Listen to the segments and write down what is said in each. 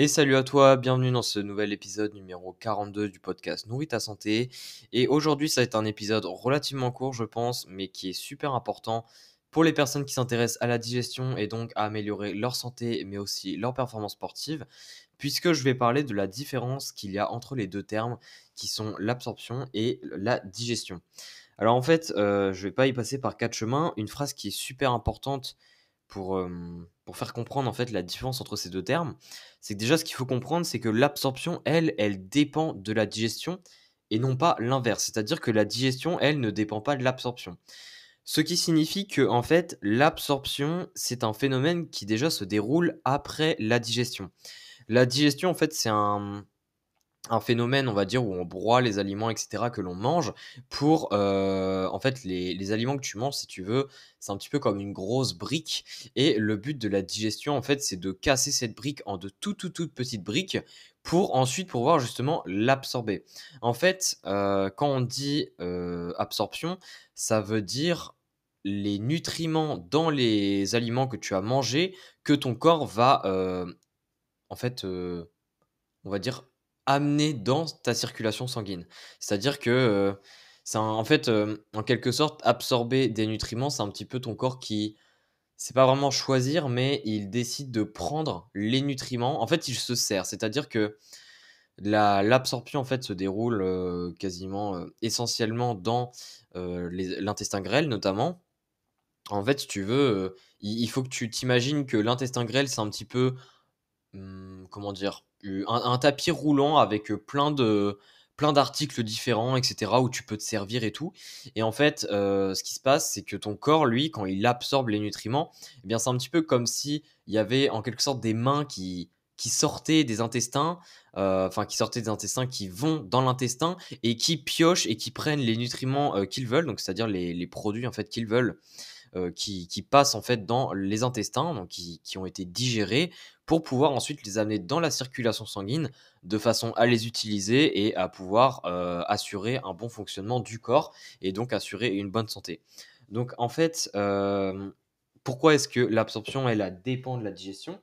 Et salut à toi, bienvenue dans ce nouvel épisode numéro 42 du podcast Nourris ta santé. Et aujourd'hui, ça va être un épisode relativement court, je pense, mais qui est super important pour les personnes qui s'intéressent à la digestion et donc à améliorer leur santé, mais aussi leur performance sportive, puisque je vais parler de la différence qu'il y a entre les deux termes qui sont l'absorption et la digestion. Alors en fait, euh, je vais pas y passer par quatre chemins. Une phrase qui est super importante pour. Euh, pour faire comprendre en fait la différence entre ces deux termes, c'est que déjà ce qu'il faut comprendre, c'est que l'absorption, elle, elle dépend de la digestion et non pas l'inverse. C'est-à-dire que la digestion, elle, ne dépend pas de l'absorption. Ce qui signifie que en fait, l'absorption, c'est un phénomène qui déjà se déroule après la digestion. La digestion, en fait, c'est un, un phénomène, on va dire, où on broie les aliments, etc., que l'on mange, pour, euh, en fait, les, aliments que tu manges, si tu veux, c'est un petit peu comme une grosse brique, et le but de la digestion, en fait, c'est de casser cette brique en de tout, tout, toutes petites briques, pour ensuite pouvoir justement l'absorber. En fait, euh, quand on dit euh, absorption, ça veut dire les nutriments dans les aliments que tu as mangés, que ton corps va, en fait, on va dire, amener dans ta circulation sanguine. C'est-à-dire que euh, c'est en fait, euh, en quelque sorte, absorber des nutriments, c'est un petit peu ton corps qui, c'est pas vraiment choisir, mais il décide de prendre les nutriments. En fait, il se sert. C'est-à-dire que l'absorption en fait se déroule euh, quasiment essentiellement dans l'intestin grêle notamment. En fait, si tu veux, il faut que tu t'imagines que l'intestin grêle c'est un petit peu Hum, comment dire, un, tapis roulant avec plein de plein d'articles différents, etc., où tu peux te servir et tout. Et en fait, ce qui se passe, c'est que ton corps, lui, quand il absorbe les nutriments, eh bien, c'est un petit peu comme si il y avait en quelque sorte des mains qui, qui sortaient des intestins, enfin qui sortaient des intestins, qui vont dans l'intestin et qui piochent et qui prennent les nutriments qu'ils veulent, donc c'est-à-dire les, les, produits en fait qu'ils veulent. Euh, qui, qui, passent en fait dans les intestins, qui, ont été digérés, pour pouvoir ensuite les amener dans la circulation sanguine de façon à les utiliser et à pouvoir euh, assurer un bon fonctionnement du corps et donc assurer une bonne santé. Donc en fait, euh, pourquoi est-ce que l'absorption elle dépend de la digestion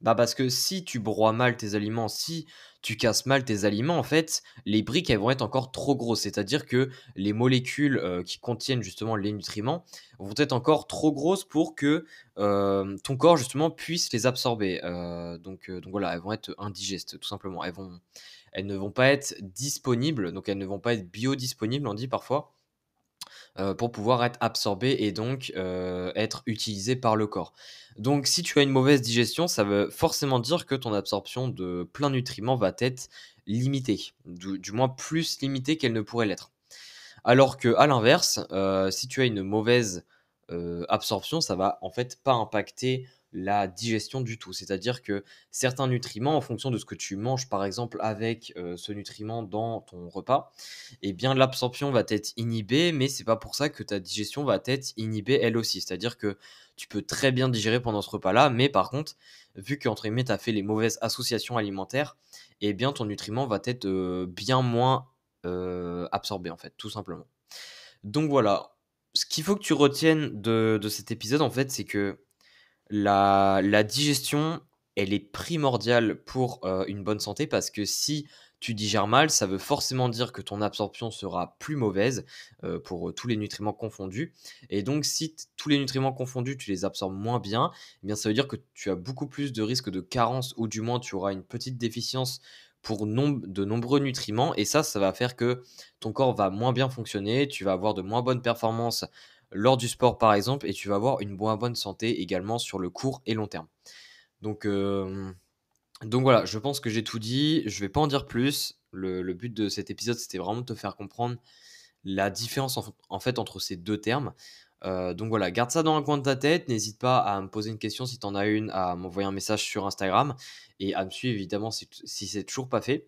bah parce que si tu broies mal tes aliments, si tu casses mal tes aliments, en fait, les briques, elles vont être encore trop grosses. C'est-à-dire que les molécules euh, qui contiennent justement les nutriments vont être encore trop grosses pour que euh, ton corps, justement, puisse les absorber. Euh, donc, voilà, elles vont être indigestes, tout simplement. Elles, elles ne vont pas être disponibles, donc elles ne vont pas être biodisponibles, on dit parfois. Euh, pour pouvoir être absorbé et donc euh, être utilisé par le corps. Donc si tu as une mauvaise digestion, ça veut forcément dire que ton absorption de plein nutriments va être limitée, du, du moins plus limitée qu'elle ne pourrait l'être. Alors que à l'inverse, euh, si tu as une mauvaise absorption, ça va en fait pas impacter la digestion du tout. C'est-à-dire que certains nutriments, en fonction de ce que tu manges, par exemple, avec euh, ce nutriment dans ton repas, eh bien, l'absorption va être inhibée, mais c'est pas pour ça que ta digestion va être inhibée elle aussi. C'est-à-dire que tu peux très bien digérer pendant ce repas-là, mais par contre, vu que guillemets, tu as fait les mauvaises associations alimentaires, eh bien, ton nutriment va être euh, bien moins euh, absorbé, en fait, tout simplement. Donc voilà, ce qu'il faut que tu retiennes de, de cet épisode, en fait, c'est que la, digestion, elle est primordiale pour euh, une bonne santé parce que si tu digères mal, ça veut forcément dire que ton absorption sera plus mauvaise euh, pour euh, tous les nutriments confondus. Et donc, si tous les nutriments confondus, tu les absorbes moins bien, eh bien, ça veut dire que tu as beaucoup plus de risques de carence ou du moins tu auras une petite déficience pour de nombreux nutriments. Et ça, ça va faire que ton corps va moins bien fonctionner, tu vas avoir de moins bonnes performances lors du sport par exemple, et tu vas avoir une bonne santé également sur le court et long terme. Donc, euh, donc voilà, je pense que j'ai tout dit, je vais pas en dire plus. Le, but de cet épisode, c'était vraiment de te faire comprendre la différence en, fait entre ces deux termes. Euh, donc voilà, garde ça dans un coin de ta tête. N'hésite pas à me poser une question si tu en as une, à m'envoyer un message sur Instagram et à me suivre évidemment si, c'est toujours pas fait.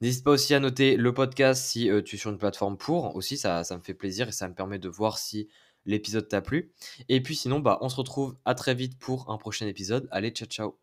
N'hésite pas aussi à noter le podcast si euh, tu es sur une plateforme pour. Aussi, ça, ça me fait plaisir et ça me permet de voir si l'épisode t'a plu. Et puis sinon, bah, on se retrouve à très vite pour un prochain épisode. Allez, ciao, ciao.